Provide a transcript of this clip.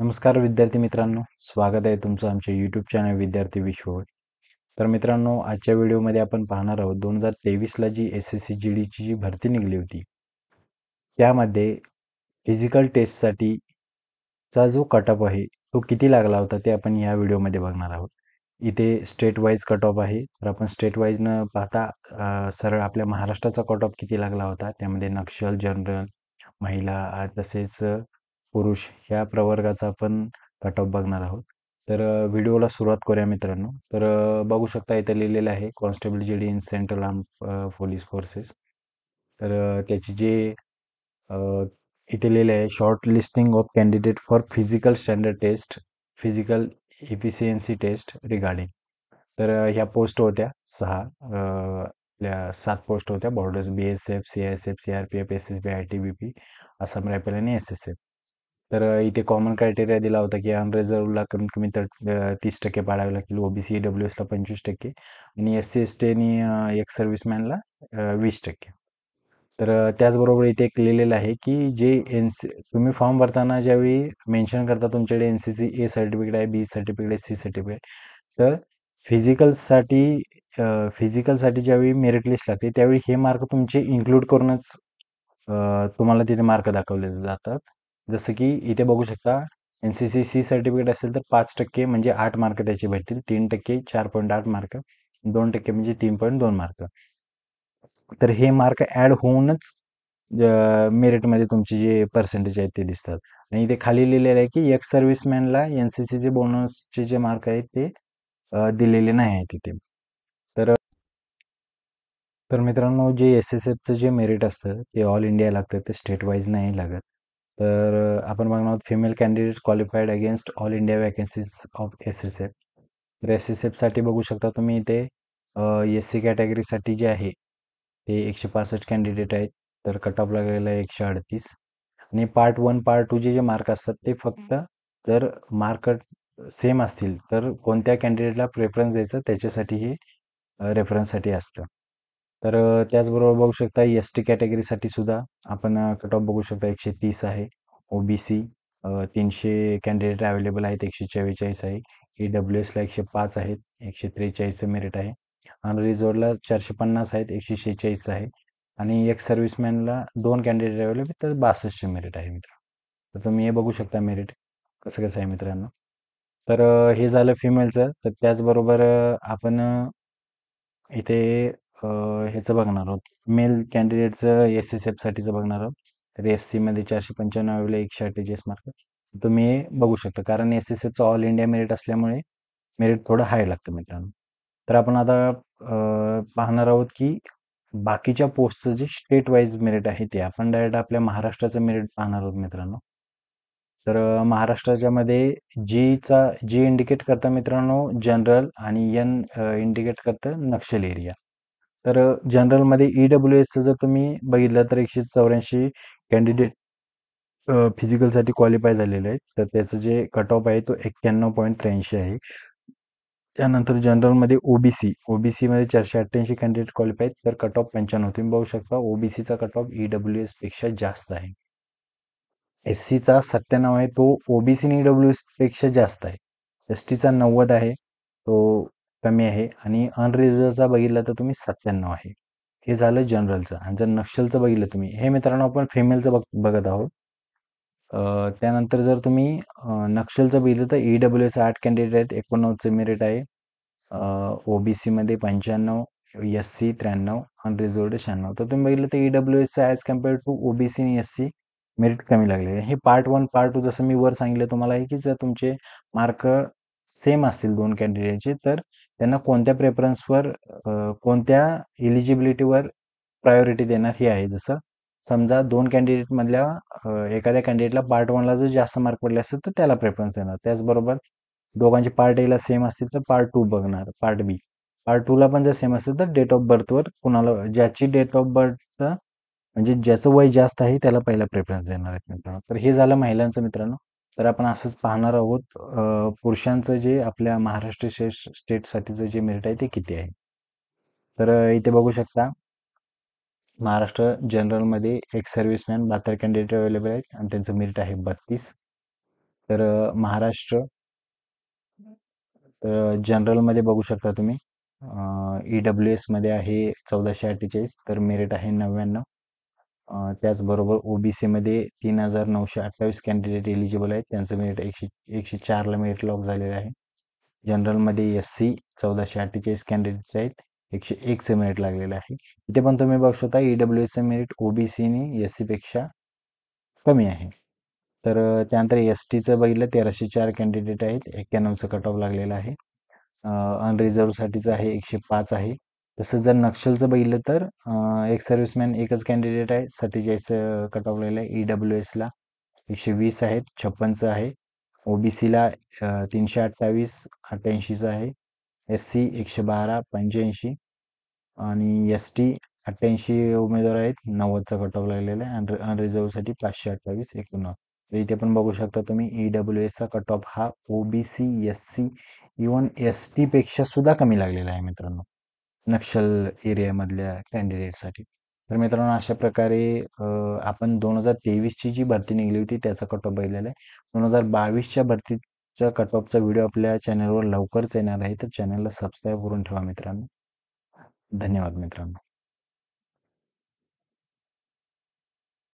नमस्कार विद्यार्थी मित्रांनो स्वागत आहे तुमचं आमच्या युट्यूब चॅनल विद्यार्थी विश्ववर तर मित्रांनो आजच्या व्हिडिओमध्ये आपण पाहणार आहोत दोन हजार तेवीसला G S S C G डीची जी भरती निघली होती त्यामध्ये फिजिकल टेस्टसाठी चा जो ऑफ आहे तो किती लागला होता ते आपण या व्हिडिओमध्ये बघणार आहोत इथे स्टेट वाईज कट ऑफ आहे तर आपण स्टेट न पाहता सरळ आपल्या महाराष्ट्राचा कट ऑफ किती लागला होता त्यामध्ये नक्षल जनरल महिला तसेच पुरुष या प्रवर्गाचा आपण कट ऑफ बघणार आहोत तर व्हिडिओला सुरुवात करूया मित्रांनो तर बघू शकता इथे लिहिलेलं आहे constable G D in central arm police forces तर त्याची जे इथे लिहिले आहे short listing of candidate for physical standard test physical efficiency test regarding तर ह्या पोस्ट होत्या सहा सात पोस्ट होत्या borders B S F C S F C R P F S S B I T B P Assam rifle आणि S S F तर इथे common criteria दिला होता की अनरिझर्वला कमीत कमी तर तीस टक्के पाडावे लागतील ओबीसी डब्ल्यू ला पंचवीस टक्के आणि एस सी एस टी आणि एक सर्व्हिसमॅनला वीस टक्के तर त्याचबरोबर इथे एक लिहिलेलं आहे की जे एन सी तुम्ही फॉर्म भरताना ज्यावेळी मेन्शन करता तुमच्याकडे N C C A certificate आहे बी सर्टिफिकेट आहे सी सर्टिफिकेट तर फिजिकलसाठी फिजिकलसाठी ज्यावेळी मेरिट लिस्ट लागते त्यावेळी हे मार्क तुमचे इन्क्लूड करूनच तुम्हाला तिथे मार्क दाखवले जातात जसं की इथे बघू शकता N C C C certificate असेल तर पाच टक्के म्हणजे आठ मार्क त्याचे भेटतील तीन टक्के चार पॉईंट आठ मार्क दोन टक्के म्हणजे तीन पॉईंट दोन मार्क तर हे मार्क ऍड होऊनच मेरिटमध्ये तुमचे जे पर्सेंटेज आहेत ते दिसतात आणि इथे खाली लिहिलेलं आहे की एक सर्व्हिसमॅनला एन सी सीचे बोनसचे जे मार्क आहेत ते दिलेले नाही आहेत तिथे तर तर मित्रांनो जे एस एस एफचं जे मेरिट असतं ते ऑल इंडिया लागतं ते स्टेट वाईज नाही लागत तर आपण बघणार आहोत female candidate qualified against all India vacancies of S S F तर एस एस एफसाठी बघू शकता तुम्ही इथे एस सी कॅटेगरीसाठी जे आहे ते एकशे पासष्ट कॅन्डिडेट आहेत तर कट ऑफ लागलेलं आहे एकशे अडतीस आणि पार्ट वन पार्ट टूचे जे मार्क असतात ते फक्त जर मार्क सेम असतील तर कोणत्या कॅन्डिडेटला प्रेफरन्स द्यायचं त्याच्यासाठी हे रेफरन्ससाठी असतं तर त्याचबरोबर बघू शकता एस टी कॅटेगरीसाठी सुद्धा आपण कट ऑफ बघू शकता एकशे तीस आहे ओबीसी तीनशे कॅन्डिडेट अवेलेबल आहेत एकशे चव्वेचाळीस आहे ई डब्ल्यू एसला एकशे पाच आहेत एकशे त्रेचाळीसचं मेरिट आहे अनरिझर्वला चारशे पन्नास आहेत एकशे शेहेचाळीस आहे आणि एक सर्व्हिसमॅनला दोन कॅन्डिडेट अवेलेबल तर बासष्टचे मेरिट आहे मित्र तर तुम्ही हे बघू शकता मेरिट कसं कसं आहे मित्रांनो तर हे झालं फिमेलचं तर त्याचबरोबर आपण इथे ह्याचं बघणार आहोत. मेल कॅन्डिडेटचं एस-एस-एफसाठीचं बघणार आहोत. तर एस-सीमध्ये एकशे अठ्ठेचाळीस मार्क तुम्ही बघू शकता. कारण एस एस च ऑल इंडिया मेरिट असल्यामुळे मेरिट थोडं हाय लागतं मित्रांनो. तर आपण आता पाहणार आहोत की बाकीच्या पोस्टचं जे स्टेट वाईज मेरिट आहे ते. आपण डायरेक्ट आपल्या महाराष्ट्राचं मेरिट पाहणार आहोत मित्रांनो. तर महाराष्ट्राच्या मध्ये जीचा जी इंडिकेट करतं मित्रांनो जनरल आणि एन इंडिकेट करतं नक्षल एरिया. तर जनरलमध्ये ई e डब्ल्यू एसचं जर तुम्ही बघितलं तर एकशे चौऱ्याऐंशी कॅन्डिडेट फिजिकलसाठी क्वालिफाय झालेले आहेत तर त्याचं जे कट ऑफ आहे तो एक्क्याण्णव पॉईंट त्र्याऐंशी आहे त्यानंतर जनरलमध्ये ओबीसी ओबीसी मध्ये चारशे अठ्ठ्याऐंशी कॅन्डिडेट क्वालिफाय तर कट ऑफ पंच्याण्णव तुम्ही बघू शकता ओबीसीचा कट ऑफ ई डब्ल्यू पेक्षा जास्त आहे एस सीचा सत्त्याण्णव आहे तो ओबीसी आणि डब्ल्यू e पेक्षा जास्त आहे एस टीचा नव्वद आहे तो कमी आहे आणि अनरिझर्वचा बघितलं तर तुम्ही सत्त्याण्णव आहे हे झालं जनरलचं आणि जर नक्षलचं बघितलं तुम्ही हे मित्रांनो आपण फिमेलचं बघ बघत आहोत त्यानंतर जर तुम्ही नक्षलचं बघितलं तर ई डब्ल्यू एचं आठ कॅन्डिडेट आहेत एकोणनव्वदचं मेरिट आहे सीमध्ये पंच्याण्णव एस सी त्र्याण्णव अनरिझर्वड शहाण्णव तर तुम्ही बघितलं तर E W S as compare to OBC आणि एस सी मेरिट कमी लागलेले हे पार्ट वन पार्ट टू जसं मी वर सांगितलं तुम्हाला आहे की जर तुमचे मार्क सेम असतील दोन कॅन्डिडेटचे तर त्यांना कोणत्या प्रेफरन्सवर कोणत्या इलिजिबिलिटीवर प्रायोरिटी देणार हे आहे जसं समजा दोन कॅन्डिडेटमधल्या एखाद्या कॅन्डिडेटला पार्ट वनला जर जास्त मार्क पडले असतील तर त्याला प्रेफरन्स देणार त्याचबरोबर दोघांचे पार्ट एला सेम असतील तर पार्ट टू बघणार पार्ट बी पार्ट टूला पण जर सेम असेल तर डेट ऑफ बर्थवर कुणाला ज्याची डेट ऑफ बर्थ म्हणजे ज्याचं वय जास्त आहे त्याला पहिला प्रेफरन्स देणार आहेत मित्रांनो तर हे झालं महिलांचं मित्रांनो तर आपण असंच पाहणार आहोत पुरुषांचं जे आपल्या महाराष्ट्र स्टेटसाठीचं जे मेरिट आहे ते किती आहे तर इथे बघू शकता महाराष्ट्र जनरलमध्ये एक सर्व्हिसमॅन बहात्तर कॅन्डिडेट अवेलेबल आहेत आणि त्यांचं मेरिट आहे बत्तीस तर महाराष्ट्र तर जनरलमध्ये बघू शकता तुम्ही ई डब्ल्यू e एसमध्ये आहे चौदाशे अठ्ठेचाळीस तर मेरिट आहे नव्याण्णव त्याचबरोबर सीमध्ये तीन हजार नऊशे अठ्ठावीस कॅन्डिडेट एलिजिबल आहेत त्यांचं मेरिट एकशे एकशे चारला मेरिट लॉक झालेलं आहे जनरलमध्ये एस सी चौदाशे अठ्ठेचाळीस कॅन्डिडेट आहेत एकशे एकचं मेरिट लागलेलं आहे इथे पण तुम्ही बघू शकता ईडब्ल्यू e एसचं मेरिट ओबीसीने एस सीपेक्षा कमी आहे तर त्यानंतर एस टीचं बघितलं तेराशे चार कॅन्डिडेट आहेत एक्क्याण्णवचं कट ऑफ लागलेलं आहे अनरिझर्वसाठीचं आहे एकशे पाच आहे तसं जर नक्षलचं बघितलं तर एक सर्व्हिसमॅन एकच कॅन्डिडेट आहे सत्तेचाळीस कट ऑफ राहिला आहे ई e डब्ल्यू एसला एकशे वीस आहेत छप्पनचं आहे ओबीसीला तीनशे अठ्ठावीस अठ्ठ्याऐंशीचं आहे एस सी एकशे बारा पंच्याऐंशी आणि एस टी अठ्ठ्याऐंशी उमेदवार आहेत नव्वदचा कट ऑफ लागलेला आहे अन अनरिझर्वसाठी पाचशे अठ्ठावीस एकोणनव्वद तर इथे पण बघू शकता तुम्ही ई डब्ल्यू एसचा कट ऑफ हा OBC S C even S टीपेक्षा सुद्धा कमी लागलेला आहे मित्रांनो नक्षल एरियामधल्या कॅन्डिडेटसाठी तर मित्रांनो अशा प्रकारे आपण दोन हजार तेवीसची जी भरती निघली होती त्याचा कट ऑफ बघितलेला आहे दोन हजार बावीसच्या भरतीचा कट ऑफचा व्हिडिओ आपल्या चॅनलवर लवकरच येणार आहे तर चॅनलला सबस्क्राईब करून ठेवा मित्रांनो धन्यवाद मित्रांनो